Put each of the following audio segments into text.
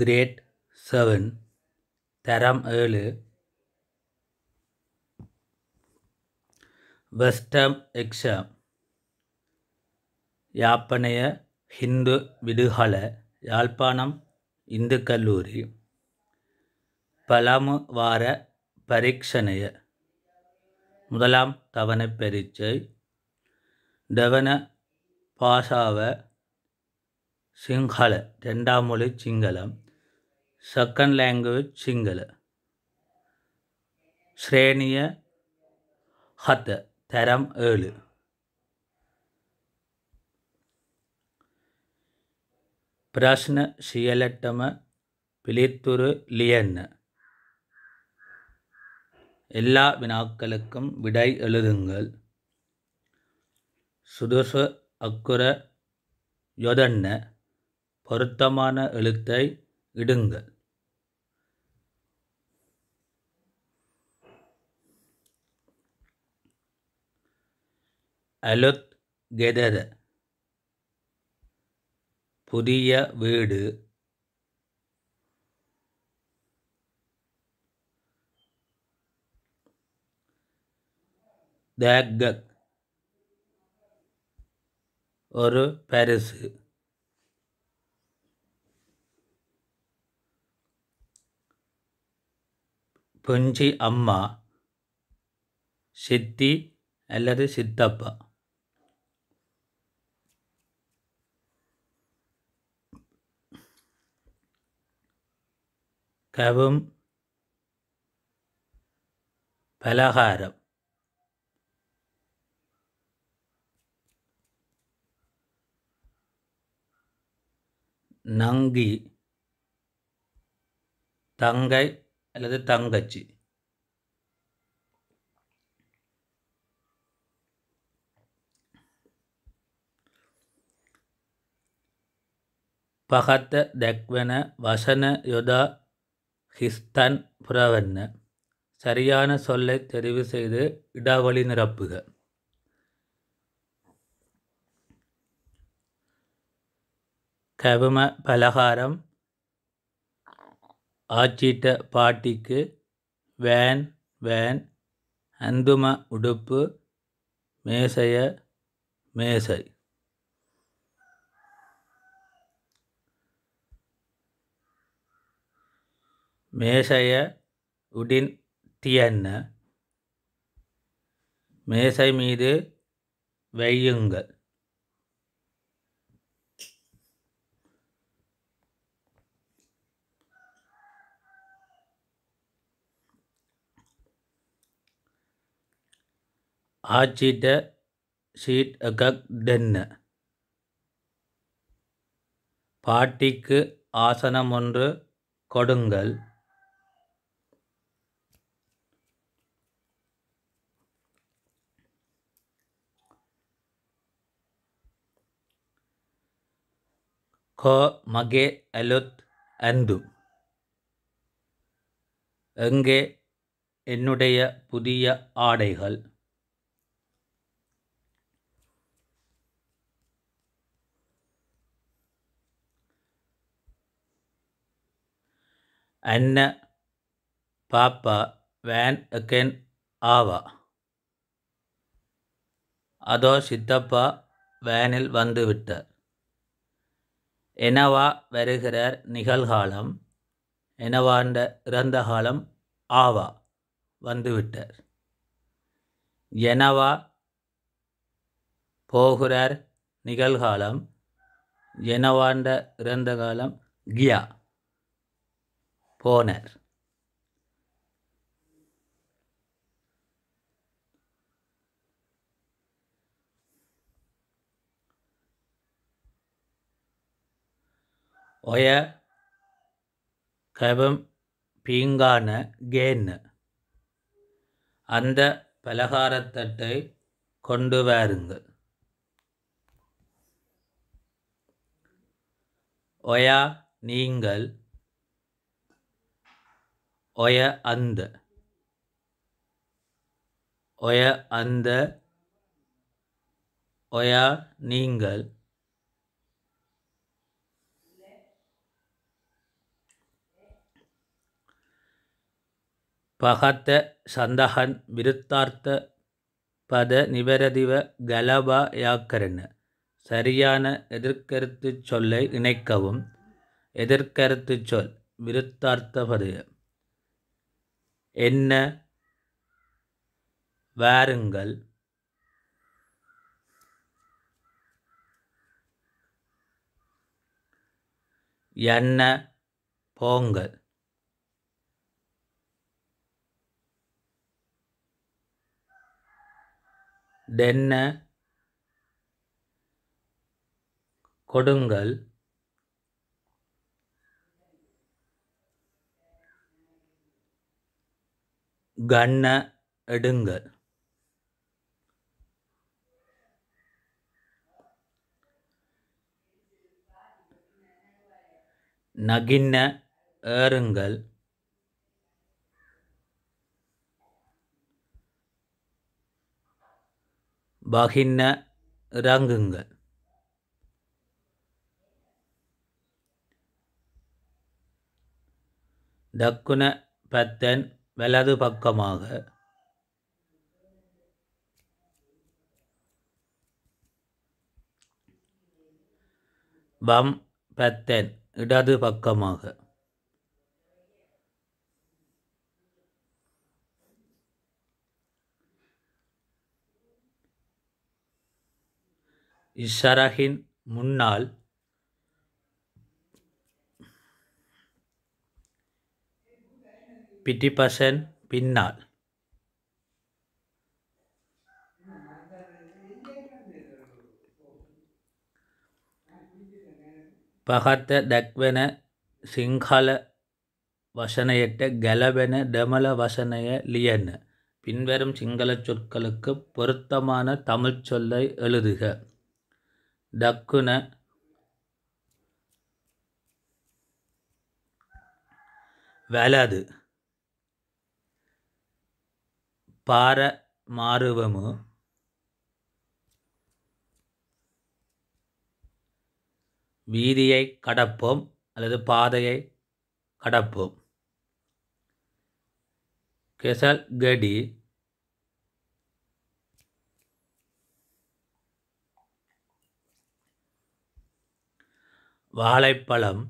great seven தரம் ஏழு வெஸ்டம் எக்ஸாம் யாப்பனைய ஹிந்து விடுகால யாழ்ப்பாணம் இந்து கல்லூரி பலமு வார பரீட்சணைய முதலாம் தவணை பரீட்சை தவன பாஷாவை சிங்கள ரெண்டாம் மொழி சிங்களம் செகண்ட் லாங்குவேஜ் சிங்கள ஸ்ரேணிய ஹத் தரம் ஏழு பிரஷ்ன சியலட்டம பிலித்துரு லியன்ன எல்லா வினாக்களுக்கும் விடை எழுதுங்கள் சுதுசு அக்குர யொதன்ன பொருத்தமான எழுத்தை இடுங்கள் அலுத் கெதர புதிய வீடு தேகக் ஒரு பரிசு புஞ்சி அம்மா சித்தி அல்லது சித்தப்பா கவும் பலகாரம் நங்கி தங்கை அல்லது தங்கச்சி பகத்த தக்வன வசன யுதா ஹிஸ்தன் புறவன்ன சரியான சொல்லை தெரிவு செய்து இடாவளி நிரப்புக கவும பலகாரம் ஆச்சிட்ட பாட்டிக்கு வேன் வேன் அந்தும உடுப்பு மேசைய மேசை மேசைய உடின் தியன்ன மேசை மீது வையுங்கள் ஆச்சிட சீட் එකක් பாட்டிக்கு ஆசனம் ஒன்று கொடுங்கள் கோ மகே அலுத் அந்து எங்கே என்னுடைய புதிய ஆடைகள் அன்ன பாப்பா வேன் அகென் ஆவா அதோ சித்தப்பா வேனில் வந்துவிட்டார் எனவா வருகிறார் நிகழ்காலம் எனவாண்ட இறந்த காலம் ஆவா வந்துவிட்டார் எனவா போகிறார் நிகழ்காலம் எனவாண்ட இறந்த காலம் கியா போனர் ஒய கவம் பீங்கான கேன்னு அந்த பலகாரத்தட்டை கொண்டு வாருங்க ஒயா நீங்கள் ஒய அந்த ஒய அந்த ஒயா நீங்கள் பகத்த சந்தகன் விருத்தார்த்த பத நிவரதிவ கலபா யாக்கரன் சரியான எதிர்கருத்து சொல்லை இணைக்கவும் எதிர்கருத்து சொல் விருத்தார்த்த பதயம் என்ன வாருங்கள் என்ன போங்கள் தென்ன கொடுங்கள் கண்ணை எடுங்க நகின்ன ஏறுங்கள் பகின்ன இறங்குங்கள் டக்குன பத்தன் வலது பக்கமாக பம் பத்தன் இடது பக்கமாக இஷரகின் முன்னால் பிப்டி பர்சன்ட் பின்னால் பகத்த டக்வென சிங்கள வசனையிட்ட கலவென டமல வசனைய லியன் பின்வரும் சிங்கள சொற்களுக்கு பொருத்தமான தமிழ் சொல்லை எழுதுக டக்குன வேலாது பார மாறுவமு வீதியை கடப்போம் அல்லது பாதையை கடப்போம் கெசல் கடி வாழைப்பழம்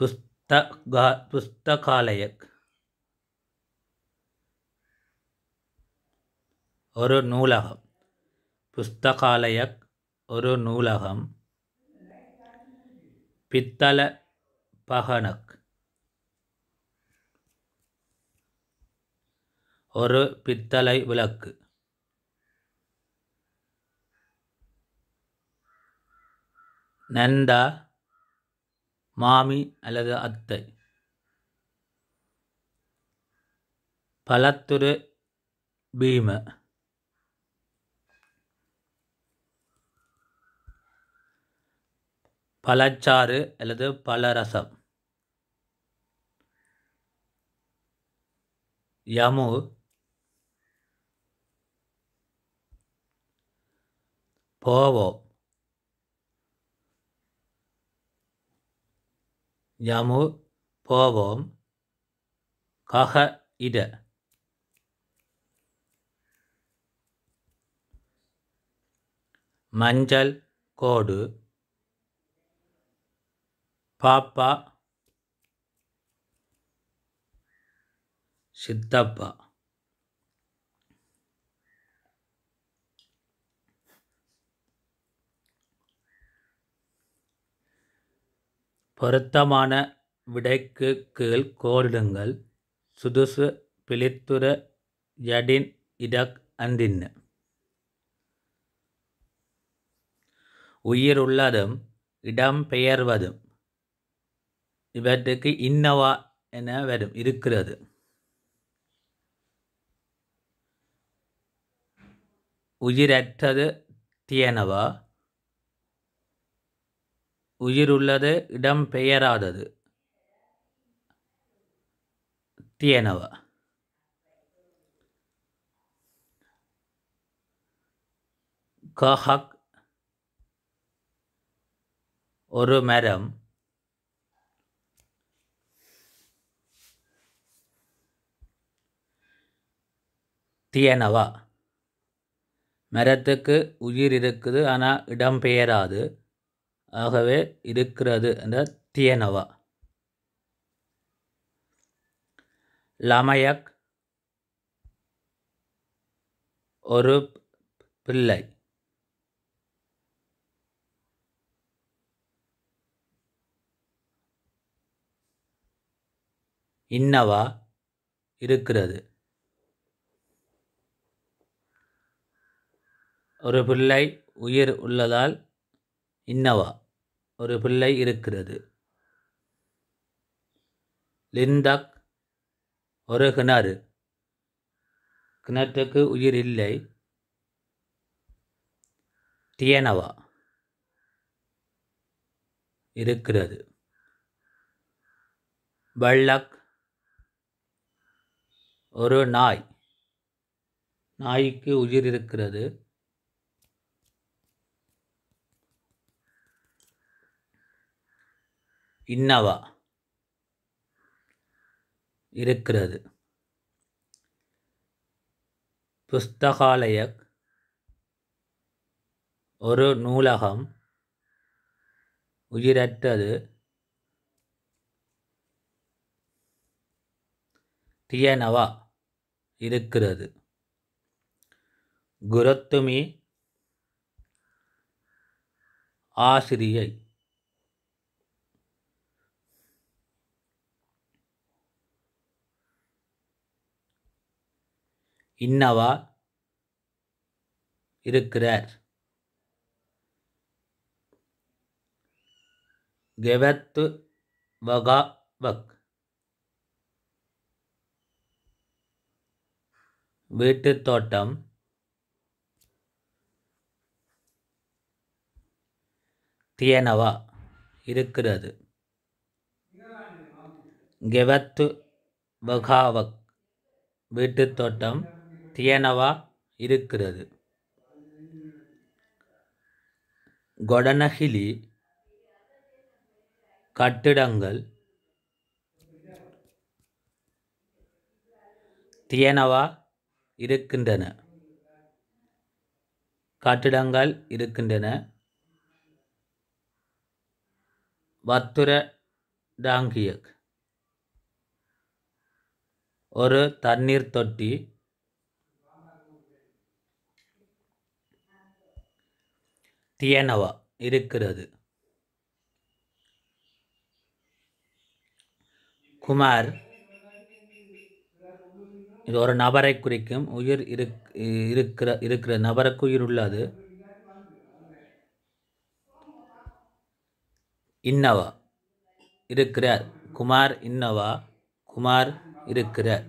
புஸ்தகா புஸ்தகாலயக் ஒரு நூலகம் புஸ்தகாலயக் ஒரு நூலகம் பித்தள பகனக் ஒரு பித்தளை விளக்கு நந்தா மாமி அல்லது அத்தை பலத்துரு பீம பழச்சாறு அல்லது பழரசம் யமு போவோ யமு போவோம் கக இட மஞ்சள் கோடு பாப்பா சித்தப்பா பொருத்தமான விடைக்கு கீழ் கோரிடுங்கள் சுதுசு பிலித்துர ஜடின் இடக் அந்தின் உயிர் உள்ளதும் இடம் பெயர்வதும் இவற்றுக்கு இன்னவா என வரும் இருக்கிறது உயிரற்றது தியனவா உயிருள்ளது இடம் பெயராதது தியனவா கஹக் ஒரு மரம் தியனவா மரத்துக்கு உயிர் இருக்குது ஆனால் இடம் பெயராது ஆகவே இருக்கிறது என்ற தியனவா லமயக் ஒரு பிள்ளை இன்னவா இருக்கிறது ஒரு பிள்ளை உயிர் உள்ளதால் இன்னவா ஒரு பிள்ளை இருக்கிறது லிந்தக் ஒரு கிணறு கிணற்றுக்கு உயிர் இல்லை தியனவா இருக்கிறது பள்ளக் ஒரு நாய் நாய்க்கு உயிர் இருக்கிறது இன்னவா இருக்கிறது புஸ்தகாலய ஒரு நூலகம் உயிரற்றது தியனவா இருக்கிறது குரத்துமி ஆசிரியை இன்னவா இருக்கிறார் கெவத்து வகா வக் வீட்டுத் தோட்டம் தியனவா இருக்கிறது கெவத்து வகாவக் வீட்டுத் தோட்டம் தியனவா இருக்கிறது கொடனகிலி கட்டிடங்கள் தியனவா இருக்கின்றன கட்டிடங்கள் இருக்கின்றன வத்துர டாங்கியக் ஒரு தண்ணீர் தொட்டி தியனவா இருக்கிறது குமார் இது ஒரு நபரை குறிக்கும் உயிர் இருக்கிற இருக்கிற நபருக்கு உயிர் உள்ளது இன்னவா இருக்கிறார் குமார் இன்னவா குமார் இருக்கிறார்